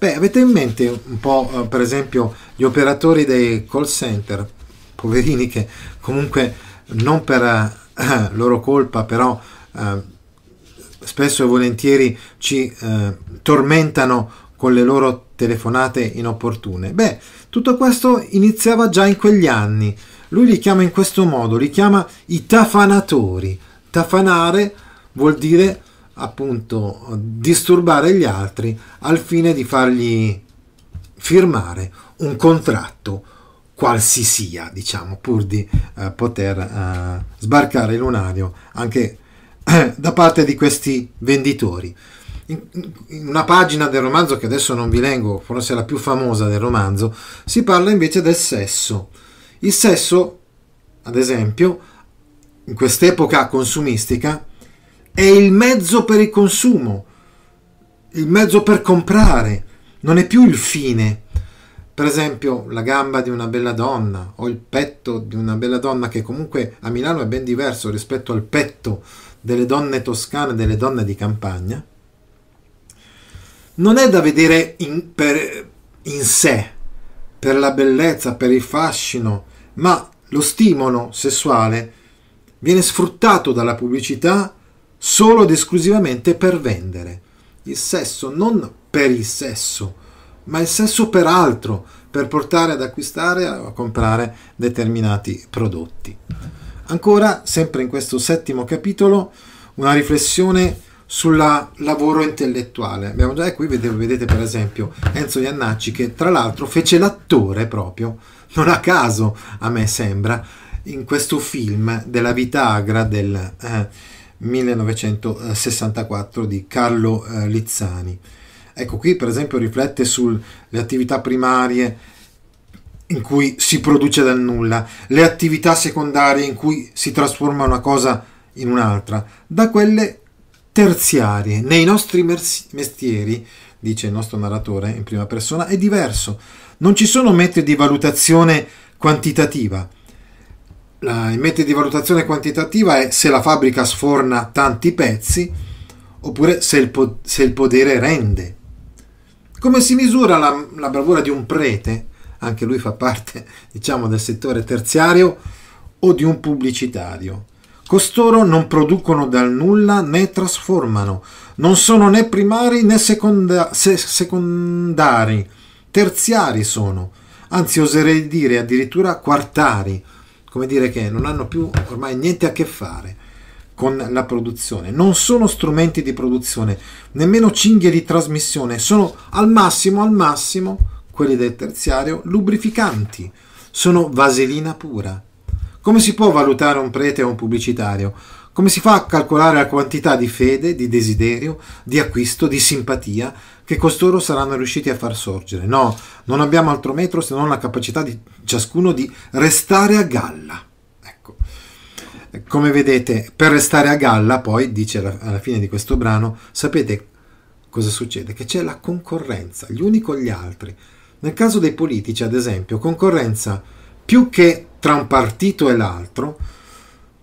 Beh, avete in mente un po', eh, per esempio, gli operatori dei call center, poverini che comunque non per eh, loro colpa, però eh, spesso e volentieri ci eh, tormentano con le loro telefonate inopportune. Beh, tutto questo iniziava già in quegli anni. Lui li chiama in questo modo, li chiama i tafanatori. Tafanare vuol dire appunto disturbare gli altri al fine di fargli firmare un contratto qualsiasi diciamo pur di eh, poter eh, sbarcare il lunario anche eh, da parte di questi venditori in, una pagina del romanzo che adesso non vi leggo forse è la più famosa del romanzo si parla invece del sesso il sesso ad esempio in quest'epoca consumistica è il mezzo per il consumo, il mezzo per comprare, non è più il fine. Per esempio la gamba di una bella donna o il petto di una bella donna che comunque a Milano è ben diverso rispetto al petto delle donne toscane, delle donne di campagna, non è da vedere in, per, in sé, per la bellezza, per il fascino, ma lo stimolo sessuale viene sfruttato dalla pubblicità solo ed esclusivamente per vendere. Il sesso non per il sesso, ma il sesso per altro, per portare ad acquistare o a comprare determinati prodotti. Ancora, sempre in questo settimo capitolo, una riflessione sul lavoro intellettuale. Abbiamo già, qui ecco, vedete, vedete, per esempio Enzo Iannacci che tra l'altro fece l'attore proprio, non a caso a me sembra, in questo film della Vitagra del... Eh, 1964 di Carlo eh, Lizzani. Ecco qui per esempio riflette sulle attività primarie in cui si produce dal nulla, le attività secondarie in cui si trasforma una cosa in un'altra, da quelle terziarie. Nei nostri mestieri, dice il nostro narratore in prima persona, è diverso. Non ci sono metodi di valutazione quantitativa i metodi di valutazione quantitativa è se la fabbrica sforna tanti pezzi oppure se il, po se il podere rende. Come si misura la, la, bravura di un prete, anche lui fa parte diciamo, del settore terziario, o di un pubblicitario? Costoro non producono dal nulla né trasformano, non sono né primari né seconda se secondari, terziari sono, anzi oserei dire addirittura quartari, come dire che non hanno più ormai niente a che fare con la produzione, non sono strumenti di produzione, nemmeno cinghie di trasmissione, sono al massimo, al massimo, quelli del terziario, lubrificanti, sono vaselina pura. Come si può valutare un prete o un pubblicitario? Come si fa a calcolare la quantità di fede, di desiderio, di acquisto, di simpatia che costoro saranno riusciti a far sorgere. No, non abbiamo altro metro se non la capacità di ciascuno di restare a galla. Ecco. Come vedete, per restare a galla, poi dice alla fine di questo brano, sapete cosa succede? Che c'è la concorrenza, gli uni con gli altri. Nel caso dei politici, ad esempio, concorrenza più che tra un partito e l'altro,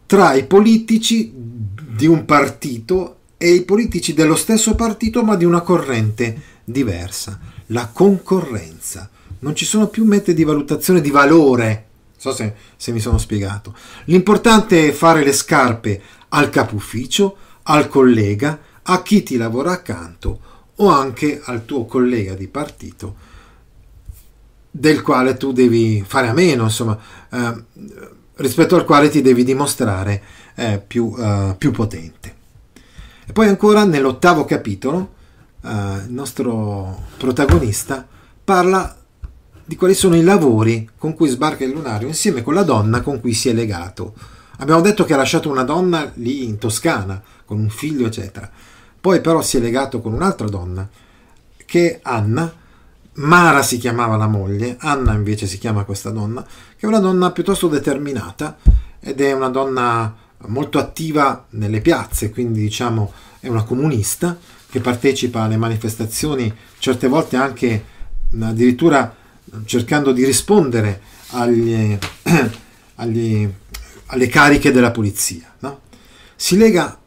tra i politici di un partito e i politici dello stesso partito ma di una corrente diversa, la concorrenza. Non ci sono più mete di valutazione di valore. So se, se mi sono spiegato. L'importante è fare le scarpe al capo ufficio, al collega, a chi ti lavora accanto o anche al tuo collega di partito del quale tu devi fare a meno, insomma, eh, rispetto al quale ti devi dimostrare eh, più, eh, più potente. E poi ancora nell'ottavo capitolo eh, il nostro protagonista parla di quali sono i lavori con cui sbarca il lunario insieme con la donna con cui si è legato. Abbiamo detto che ha lasciato una donna lì in Toscana con un figlio, eccetera. Poi però si è legato con un'altra donna che è Anna, Mara si chiamava la moglie, Anna invece si chiama questa donna, che è una donna piuttosto determinata ed è una donna molto attiva nelle piazze, quindi diciamo è una comunista che partecipa alle manifestazioni certe volte anche addirittura cercando di rispondere agli, agli, alle cariche della polizia. No? Si lega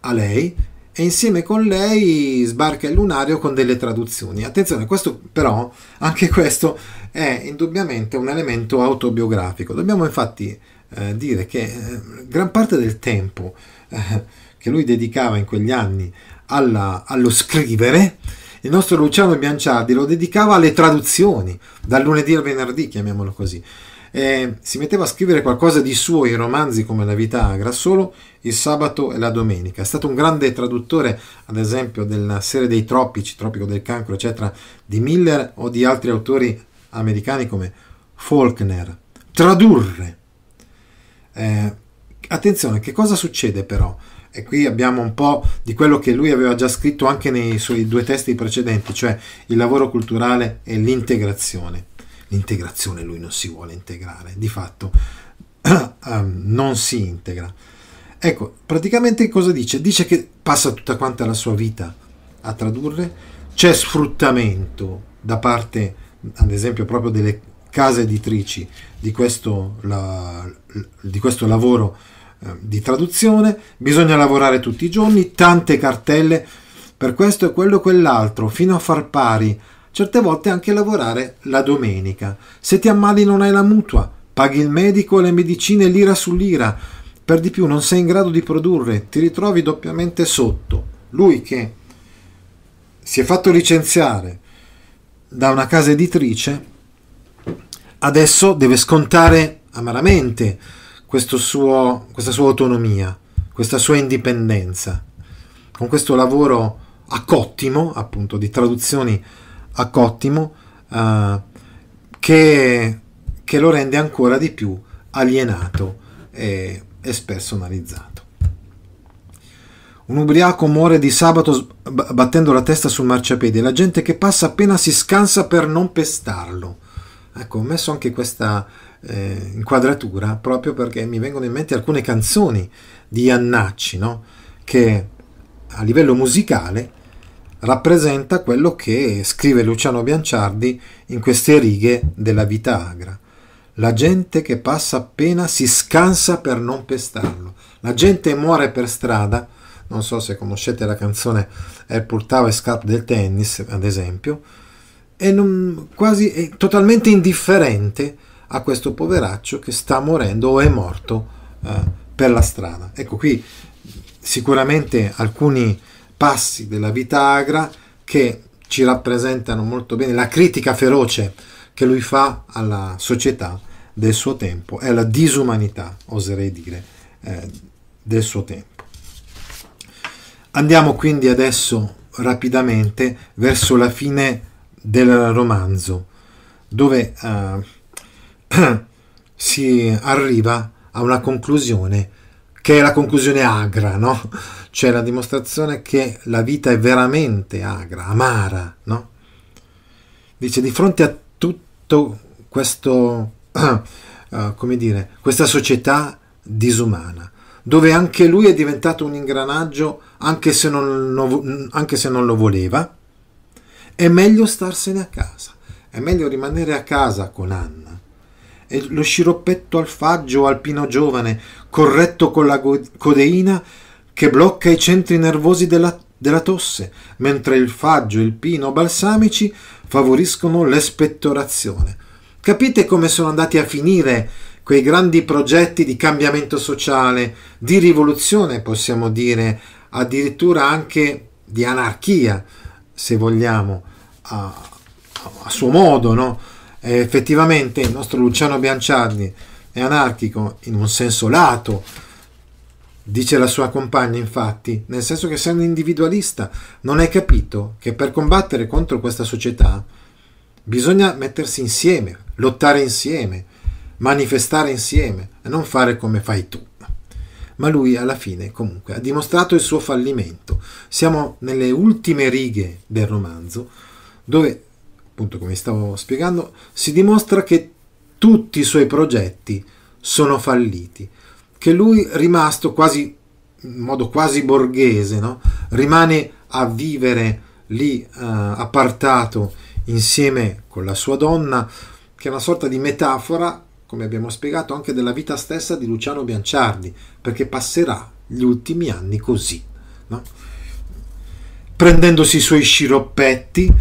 a lei e insieme con lei sbarca il lunario con delle traduzioni. Attenzione, questo però, anche questo è indubbiamente un elemento autobiografico. Dobbiamo infatti eh, dire che eh, gran parte del tempo eh, che lui dedicava in quegli anni alla, allo scrivere, il nostro Luciano Bianciardi lo dedicava alle traduzioni, dal lunedì al venerdì, chiamiamolo così. E si metteva a scrivere qualcosa di suo in romanzi come La vita a Grassolo il sabato e la domenica. È stato un grande traduttore, ad esempio, della serie dei Tropici, Tropico del Cancro, eccetera, di Miller o di altri autori americani come Faulkner. Tradurre eh, attenzione, che cosa succede però? E qui abbiamo un po' di quello che lui aveva già scritto anche nei suoi due testi precedenti, cioè il lavoro culturale e l'integrazione. L'integrazione lui non si vuole integrare, di fatto ehm, non si integra. Ecco, praticamente cosa dice? Dice che passa tutta quanta la sua vita a tradurre, c'è sfruttamento da parte, ad esempio, proprio delle case editrici di questo, la, di questo lavoro eh, di traduzione, bisogna lavorare tutti i giorni, tante cartelle per questo e quello e quell'altro, fino a far pari, certe volte anche lavorare la domenica. Se ti ammali non hai la mutua, paghi il medico le medicine lira sull'ira, per di più non sei in grado di produrre, ti ritrovi doppiamente sotto. Lui che si è fatto licenziare da una casa editrice adesso deve scontare amaramente suo, questa sua autonomia, questa sua indipendenza. Con questo lavoro a cottimo, appunto, di traduzioni a cottimo, eh, che, che, lo rende ancora di più alienato e, e spersonalizzato. Un ubriaco muore di sabato battendo la testa sul marciapiede. La gente che passa appena si scansa per non pestarlo. Ecco, ho messo anche questa eh, inquadratura proprio perché mi vengono in mente alcune canzoni di Iannacci, no? che a livello musicale rappresenta quello che scrive Luciano Bianciardi in queste righe della vita agra. La gente che passa appena si scansa per non pestarlo. La gente muore per strada. Non so se conoscete la canzone Airport Tower Scarp del tennis, ad esempio e non, quasi è totalmente indifferente a questo poveraccio che sta morendo o è morto eh, per la strada. Ecco qui sicuramente alcuni passi della vita agra che ci rappresentano molto bene la critica feroce che lui fa alla società del suo tempo e alla disumanità, oserei dire, eh, del suo tempo. Andiamo quindi adesso rapidamente verso la fine del romanzo, dove eh, si arriva a una conclusione che è la conclusione agra, no? Cioè la dimostrazione che la vita è veramente agra, amara, no? Dice, di fronte a tutto questo, eh, come dire, questa società disumana, dove anche lui è diventato un ingranaggio anche se non, anche se non lo voleva, è meglio starsene a casa, è meglio rimanere a casa con Anna. E lo sciroppetto al faggio alpino giovane, corretto con la codeina, che blocca i centri nervosi della, della tosse, mentre il faggio e il pino balsamici favoriscono l'espettorazione. Capite come sono andati a finire quei grandi progetti di cambiamento sociale, di rivoluzione, possiamo dire, addirittura anche di anarchia, se vogliamo, a, a suo modo, no? E eh, effettivamente il nostro Luciano Bianciardi è anarchico in un senso lato, dice la sua compagna infatti, nel senso che un individualista non hai capito che per combattere contro questa società bisogna mettersi insieme, lottare insieme, manifestare insieme e non fare come fai tu ma lui alla fine comunque ha dimostrato il suo fallimento. Siamo nelle ultime righe del romanzo dove, appunto come stavo spiegando, si dimostra che tutti i suoi progetti sono falliti, che lui rimasto quasi in modo quasi borghese, no? rimane a vivere lì eh, appartato insieme con la sua donna, che è una sorta di metafora come abbiamo spiegato, anche della vita stessa di Luciano Bianciardi, perché passerà gli ultimi anni così, no? prendendosi i suoi sciroppetti,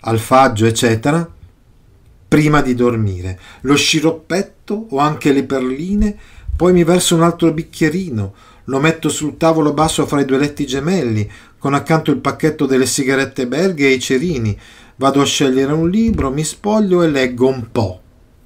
alfaggio, eccetera, prima di dormire. Lo sciroppetto o anche le perline, poi mi verso un altro bicchierino, lo metto sul tavolo basso fra i due letti gemelli, con accanto il pacchetto delle sigarette belghe e i cerini. Vado a scegliere un libro, mi spoglio e leggo un po',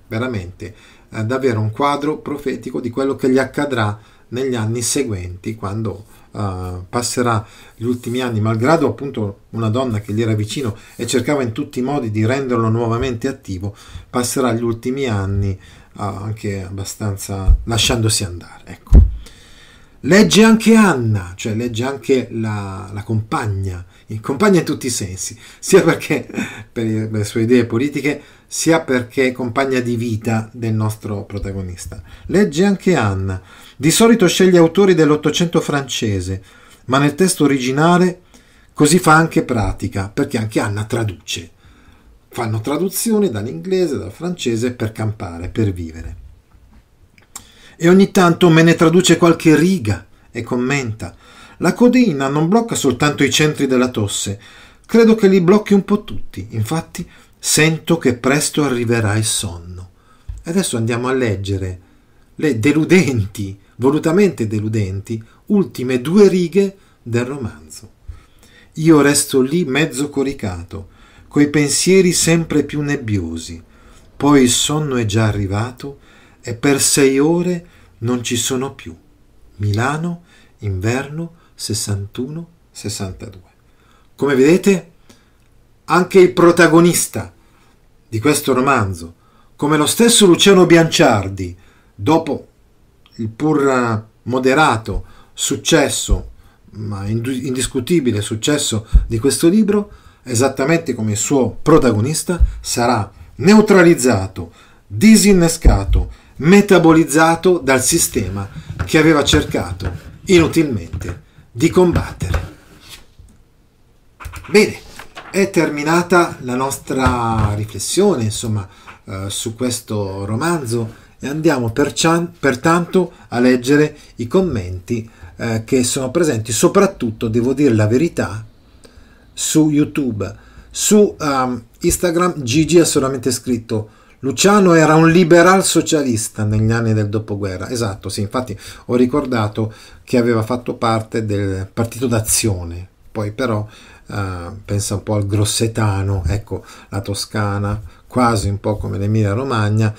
veramente eh, davvero un quadro profetico di quello che gli accadrà negli anni seguenti quando eh, passerà gli ultimi anni, malgrado appunto una donna che gli era vicino e cercava in tutti i modi di renderlo nuovamente attivo, passerà gli ultimi anni eh, anche abbastanza lasciandosi andare. Ecco. Legge anche Anna, cioè legge anche la, la compagna, in compagna in tutti i sensi, sia perché per le sue idee politiche, sia perché è compagna di vita del nostro protagonista. Legge anche Anna. Di solito sceglie autori dell'Ottocento francese, ma nel testo originale così fa anche pratica, perché anche Anna traduce. Fanno traduzioni dall'inglese, dal francese per campare, per vivere. E ogni tanto me ne traduce qualche riga e commenta. La codeina non blocca soltanto i centri della tosse, credo che li blocchi un po' tutti. Infatti, Sento che presto arriverà il sonno. Adesso andiamo a leggere le deludenti, volutamente deludenti, ultime due righe del romanzo. Io resto lì mezzo coricato, coi pensieri sempre più nebbiosi. Poi il sonno è già arrivato e per sei ore non ci sono più. Milano, inverno 61-62. Come vedete, anche il protagonista di questo romanzo, come lo stesso Luciano Bianciardi, dopo il pur moderato successo, ma indiscutibile successo di questo libro, esattamente come il suo protagonista, sarà neutralizzato, disinnescato, metabolizzato dal sistema che aveva cercato inutilmente di combattere. Bene è terminata la nostra riflessione insomma eh, su questo romanzo e andiamo percian, pertanto a leggere i commenti eh, che sono presenti soprattutto devo dire la verità su youtube su um, instagram Gigi ha solamente scritto Luciano era un liberal socialista negli anni del dopoguerra, esatto, sì, infatti ho ricordato che aveva fatto parte del partito d'azione, poi però eh, pensa un po' al grossetano, ecco la Toscana, quasi un po' come l'Emilia Romagna,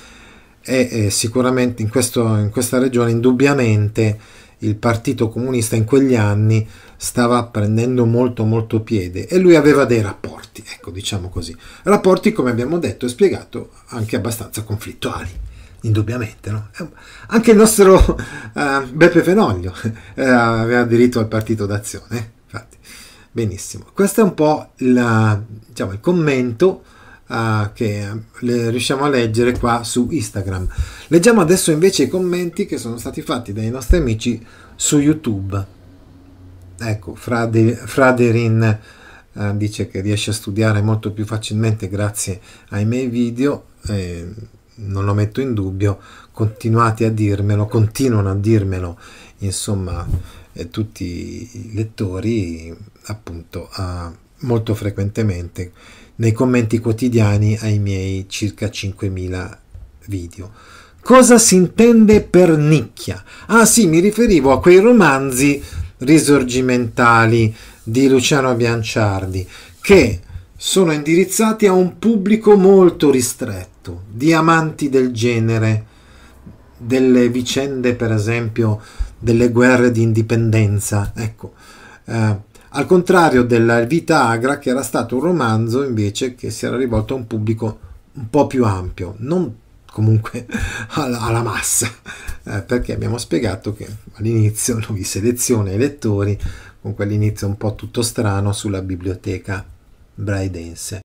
e, è sicuramente in, questo, in questa regione indubbiamente il Partito Comunista in quegli anni stava prendendo molto molto piede e lui aveva dei rapporti, ecco diciamo così, rapporti come abbiamo detto e spiegato anche abbastanza conflittuali indubbiamente. No? Eh, anche il nostro uh, Beppe Fenoglio uh, aveva diritto al partito d'azione. Benissimo, questo è un po' il, diciamo, il commento uh, che riusciamo a leggere qua su Instagram. Leggiamo adesso invece i commenti che sono stati fatti dai nostri amici su YouTube. Ecco, Frade, Fraderin uh, dice che riesce a studiare molto più facilmente grazie ai miei video. Eh, non lo metto in dubbio, continuate a dirmelo, continuano a dirmelo, insomma eh, tutti i lettori appunto a, molto frequentemente nei commenti quotidiani ai miei circa 5.000 video. Cosa si intende per nicchia? Ah sì, mi riferivo a quei romanzi risorgimentali di Luciano Bianciardi che sono indirizzati a un pubblico molto ristretto, di amanti del genere, delle vicende per esempio delle guerre di indipendenza. Ecco, eh, al contrario della Vita Agra, che era stato un romanzo invece che si era rivolto a un pubblico un po' più ampio, non comunque alla, alla massa, eh, perché abbiamo spiegato che all'inizio noi seleziona i lettori con quell'inizio un po' tutto strano sulla biblioteca braidense.